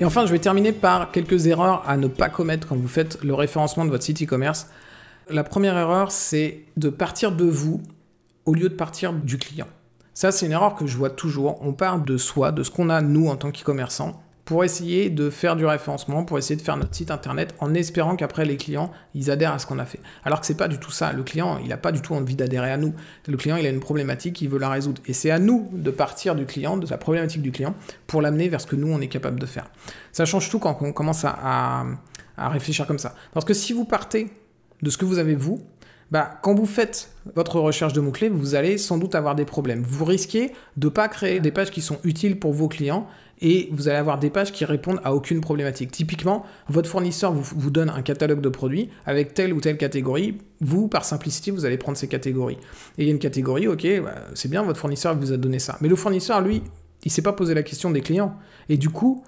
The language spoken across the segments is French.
Et enfin, je vais terminer par quelques erreurs à ne pas commettre quand vous faites le référencement de votre site e-commerce. La première erreur, c'est de partir de vous au lieu de partir du client. Ça, c'est une erreur que je vois toujours. On part de soi, de ce qu'on a, nous, en tant qu'e-commerçants, pour essayer de faire du référencement, pour essayer de faire notre site internet en espérant qu'après les clients, ils adhèrent à ce qu'on a fait. Alors que c'est pas du tout ça. Le client, il n'a pas du tout envie d'adhérer à nous. Le client, il a une problématique, il veut la résoudre. Et c'est à nous de partir du client, de la problématique du client, pour l'amener vers ce que nous, on est capable de faire. Ça change tout quand on commence à réfléchir comme ça. Parce que si vous partez de ce que vous avez vous, bah, quand vous faites votre recherche de mots-clés, vous allez sans doute avoir des problèmes. Vous risquez de ne pas créer des pages qui sont utiles pour vos clients et vous allez avoir des pages qui répondent à aucune problématique. Typiquement, votre fournisseur vous, donne un catalogue de produits avec telle ou telle catégorie. Vous, par simplicité, vous allez prendre ces catégories. Et il y a une catégorie, ok, bah, c'est bien, votre fournisseur vous a donné ça. Mais le fournisseur, lui, il ne s'est pas posé la question des clients. Et du coup,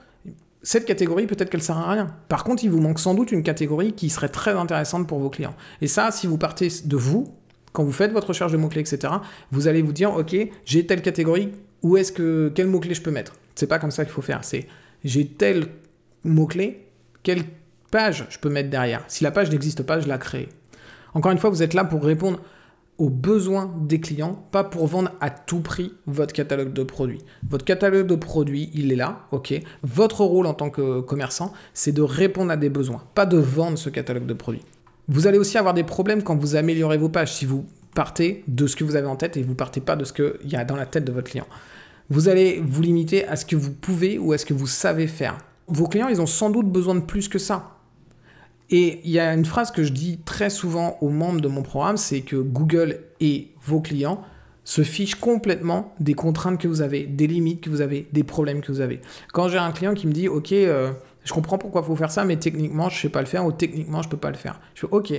cette catégorie, peut-être qu'elle sert à rien. Par contre, il vous manque sans doute une catégorie qui serait très intéressante pour vos clients. Et ça, si vous partez de vous, quand vous faites votre recherche de mots-clés, etc., vous allez vous dire, OK, j'ai telle catégorie, où est-ce que, quel mot-clé je peux mettre C'est pas comme ça qu'il faut faire. C'est, j'ai tel mot-clé, quelle page je peux mettre derrière. Si la page n'existe pas, je la crée. Encore une fois, vous êtes là pour répondre aux besoins des clients, pas pour vendre à tout prix votre catalogue de produits. Votre catalogue de produits, il est là, ok. Votre rôle en tant que commerçant, c'est de répondre à des besoins, pas de vendre ce catalogue de produits. Vous allez aussi avoir des problèmes quand vous améliorez vos pages, si vous partez de ce que vous avez en tête et vous partez pas de ce qu'il y a dans la tête de votre client. Vous allez vous limiter à ce que vous pouvez ou à ce que vous savez faire. Vos clients, ils ont sans doute besoin de plus que ça. Et il y a une phrase que je dis très souvent aux membres de mon programme, c'est que Google et vos clients se fichent complètement des contraintes que vous avez, des limites que vous avez, des problèmes que vous avez. Quand j'ai un client qui me dit, OK, euh, je comprends pourquoi il faut faire ça, mais techniquement, je ne sais pas le faire ou techniquement, je ne peux pas le faire. Je fais, OK,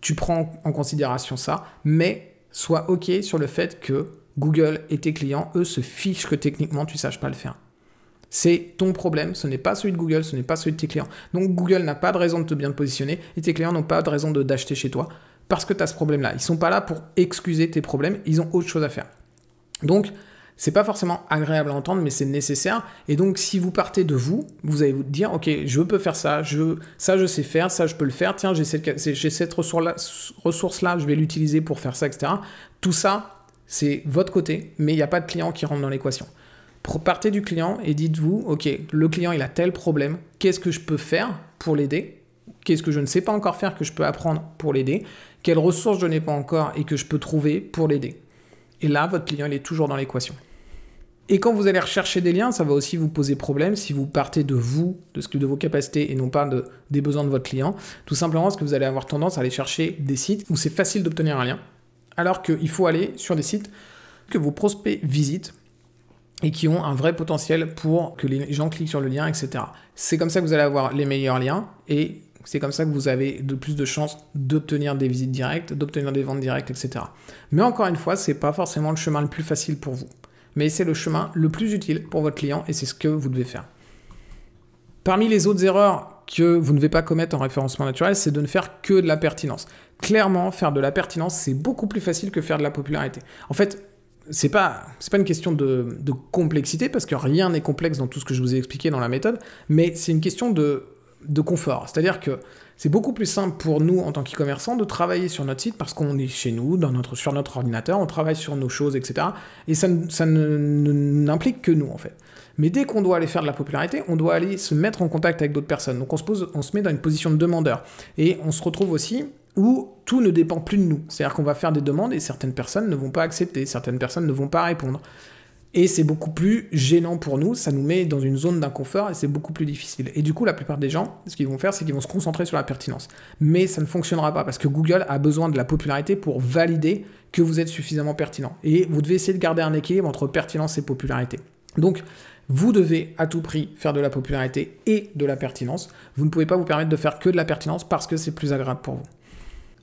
tu prends en considération ça, mais sois OK sur le fait que Google et tes clients, eux, se fichent que techniquement, tu ne saches pas le faire. C'est ton problème, ce n'est pas celui de Google, ce n'est pas celui de tes clients. Donc Google n'a pas de raison de te bien positionner et tes clients n'ont pas de raison d'acheter chez toi parce que tu as ce problème-là. Ils ne sont pas là pour excuser tes problèmes, ils ont autre chose à faire. Donc, c'est pas forcément agréable à entendre, mais c'est nécessaire. Et donc, si vous partez de vous, vous allez vous dire, ok, je peux faire ça, je, ça je sais faire, ça je peux le faire. Tiens, j'ai cette, ressource-là, ressource -là, je vais l'utiliser pour faire ça, etc. Tout ça, c'est votre côté, mais il n'y a pas de client qui rentre dans l'équation partez du client et dites-vous, OK, le client, il a tel problème, qu'est-ce que je peux faire pour l'aider Qu'est-ce que je ne sais pas encore faire que je peux apprendre pour l'aider Quelles ressources je n'ai pas encore et que je peux trouver pour l'aider Et là, votre client, il est toujours dans l'équation. Et quand vous allez rechercher des liens, ça va aussi vous poser problème si vous partez de vous, de ce de vos capacités et non pas de, des besoins de votre client. Tout simplement parce que vous allez avoir tendance à aller chercher des sites où c'est facile d'obtenir un lien, alors qu'il faut aller sur des sites que vos prospects visitent et qui ont un vrai potentiel pour que les gens cliquent sur le lien, etc. C'est comme ça que vous allez avoir les meilleurs liens et c'est comme ça que vous avez de plus de chances d'obtenir des visites directes, d'obtenir des ventes directes, etc. Mais encore une fois, ce n'est pas forcément le chemin le plus facile pour vous, mais c'est le chemin le plus utile pour votre client et c'est ce que vous devez faire. Parmi les autres erreurs que vous ne devez pas commettre en référencement naturel, c'est de ne faire que de la pertinence. Clairement, faire de la pertinence, c'est beaucoup plus facile que faire de la popularité. En fait, c'est pas, c'est pas une question de, de complexité, parce que rien n'est complexe dans tout ce que je vous ai expliqué dans la méthode, mais c'est une question de, de confort. C'est-à-dire que c'est beaucoup plus simple pour nous en tant qu'e-commerçants de travailler sur notre site parce qu'on est chez nous, dans notre, sur notre ordinateur, on travaille sur nos choses, etc. Et ça, ça n'implique que nous en fait. Mais dès qu'on doit aller faire de la popularité, on doit aller se mettre en contact avec d'autres personnes. Donc on se pose, on se met dans une position de demandeur. Et on se retrouve aussi où tout ne dépend plus de nous. C'est-à-dire qu'on va faire des demandes et certaines personnes ne vont pas accepter, certaines personnes ne vont pas répondre. Et c'est beaucoup plus gênant pour nous, ça nous met dans une zone d'inconfort et c'est beaucoup plus difficile. Et du coup, la plupart des gens, ce qu'ils vont faire, c'est qu'ils vont se concentrer sur la pertinence. Mais ça ne fonctionnera pas parce que Google a besoin de la popularité pour valider que vous êtes suffisamment pertinent. Et vous devez essayer de garder un équilibre entre pertinence et popularité. Donc, vous devez à tout prix faire de la popularité et de la pertinence. Vous ne pouvez pas vous permettre de faire que de la pertinence parce que c'est plus agréable pour vous.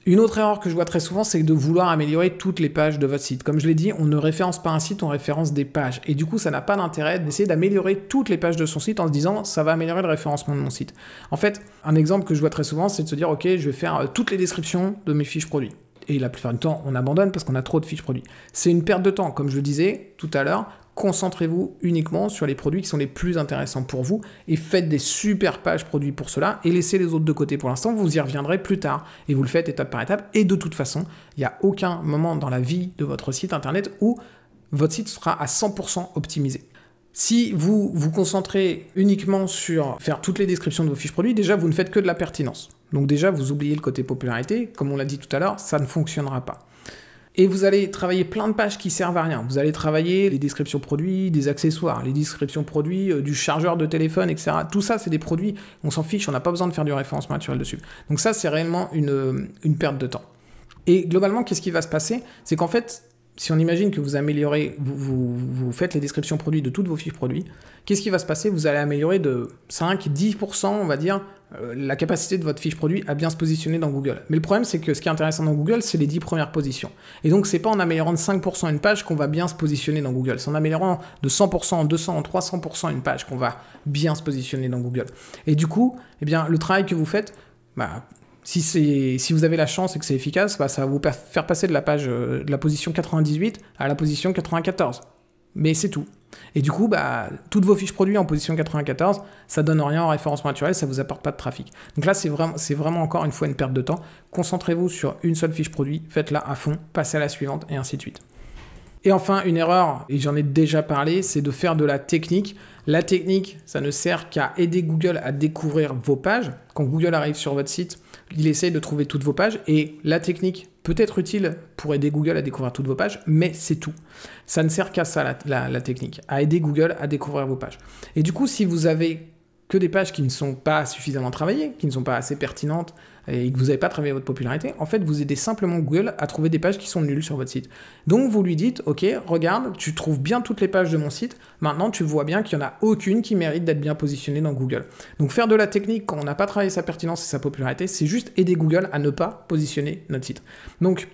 Une autre erreur que je vois très souvent, c'est de vouloir améliorer toutes les pages de votre site. Comme je l'ai dit, on ne référence pas un site, on référence des pages. Et du coup, ça n'a pas d'intérêt d'essayer d'améliorer toutes les pages de son site en se disant ça va améliorer le référencement de mon site. En fait, un exemple que je vois très souvent, c'est de se dire ok, je vais faire euh, toutes les descriptions de mes fiches produits. Et la plupart du temps, on abandonne parce qu'on a trop de fiches produits. C'est une perte de temps. Comme je le disais tout à l'heure, concentrez-vous uniquement sur les produits qui sont les plus intéressants pour vous et faites des super pages produits pour cela et laissez les autres de côté pour l'instant, vous y reviendrez plus tard et vous le faites étape par étape et de toute façon, il n'y a aucun moment dans la vie de votre site internet où votre site sera à 100% optimisé. Si vous vous concentrez uniquement sur faire toutes les descriptions de vos fiches produits, déjà vous ne faites que de la pertinence. Donc déjà vous oubliez le côté popularité, comme on l'a dit tout à l'heure, ça ne fonctionnera pas. Et vous allez travailler plein de pages qui servent à rien. Vous allez travailler les descriptions produits, des accessoires, les descriptions produits, euh, du chargeur de téléphone, etc. Tout ça, c'est des produits, on s'en fiche, on n'a pas besoin de faire du référencement naturel dessus. Donc ça, c'est réellement une, euh, perte de temps. Et globalement, qu'est-ce qui va se passer C'est qu'en fait, si on imagine que vous améliorez, vous, vous, faites les descriptions produits de toutes vos fiches produits, qu'est-ce qui va se passer Vous allez améliorer de 5, 10%, on va dire, euh, la capacité de votre fiche produit à bien se positionner dans Google. Mais le problème, c'est que ce qui est intéressant dans Google, c'est les 10 premières positions. Et donc, ce c'est pas en améliorant de 5% une page qu'on va bien se positionner dans Google. C'est en améliorant de 100%, en 200, en 300% une page qu'on va bien se positionner dans Google. Et du coup, eh bien, le travail que vous faites, bah, si, si vous avez la chance et que c'est efficace, bah, ça va vous faire passer de la page, euh, de la position 98 à la position 94. Mais c'est tout. Et du coup, bah, toutes vos fiches produits en position 94, ça donne rien en référencement naturel, ça vous apporte pas de trafic. Donc là, c'est vraiment, c'est vraiment encore une fois une perte de temps. Concentrez-vous sur une seule fiche produit, faites-la à fond, passez à la suivante et ainsi de suite. Et enfin, une erreur, et j'en ai déjà parlé, c'est de faire de la technique. La technique, ça ne sert qu'à aider Google à découvrir vos pages. Quand Google arrive sur votre site, il essaye de trouver toutes vos pages. Et la technique, peut-être utile pour aider Google à découvrir toutes vos pages, mais c'est tout. Ça ne sert qu'à ça, la, technique, à aider Google à découvrir vos pages. Et du coup, si vous avez que des pages qui ne sont pas suffisamment travaillées, qui ne sont pas assez pertinentes et que vous n'avez pas travaillé votre popularité, en fait, vous aidez simplement Google à trouver des pages qui sont nulles sur votre site. Donc, vous lui dites, OK, regarde, tu trouves bien toutes les pages de mon site. Maintenant, tu vois bien qu'il n'y en a aucune qui mérite d'être bien positionnée dans Google. Donc, faire de la technique quand on n'a pas travaillé sa pertinence et sa popularité, c'est juste aider Google à ne pas positionner notre site. Donc,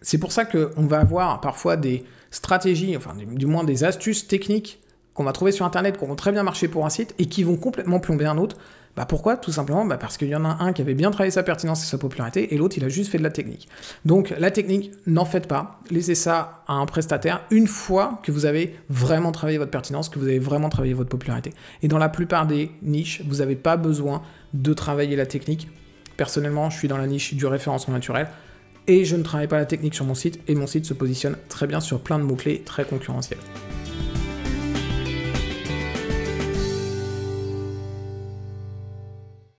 c'est pour ça qu'on va avoir parfois des stratégies, enfin, du moins des astuces techniques qu'on va trouver sur Internet, qui vont très bien marché pour un site et qui vont complètement plomber un autre. Bah pourquoi Tout simplement bah, parce qu'il y en a un qui avait bien travaillé sa pertinence et sa popularité et l'autre il a juste fait de la technique. Donc la technique, n'en faites pas. Laissez ça à un prestataire une fois que vous avez vraiment travaillé votre pertinence, que vous avez vraiment travaillé votre popularité. Et dans la plupart des niches, vous n'avez pas besoin de travailler la technique. Personnellement, je suis dans la niche du référencement naturel et je ne travaille pas la technique sur mon site et mon site se positionne très bien sur plein de mots-clés très concurrentiels.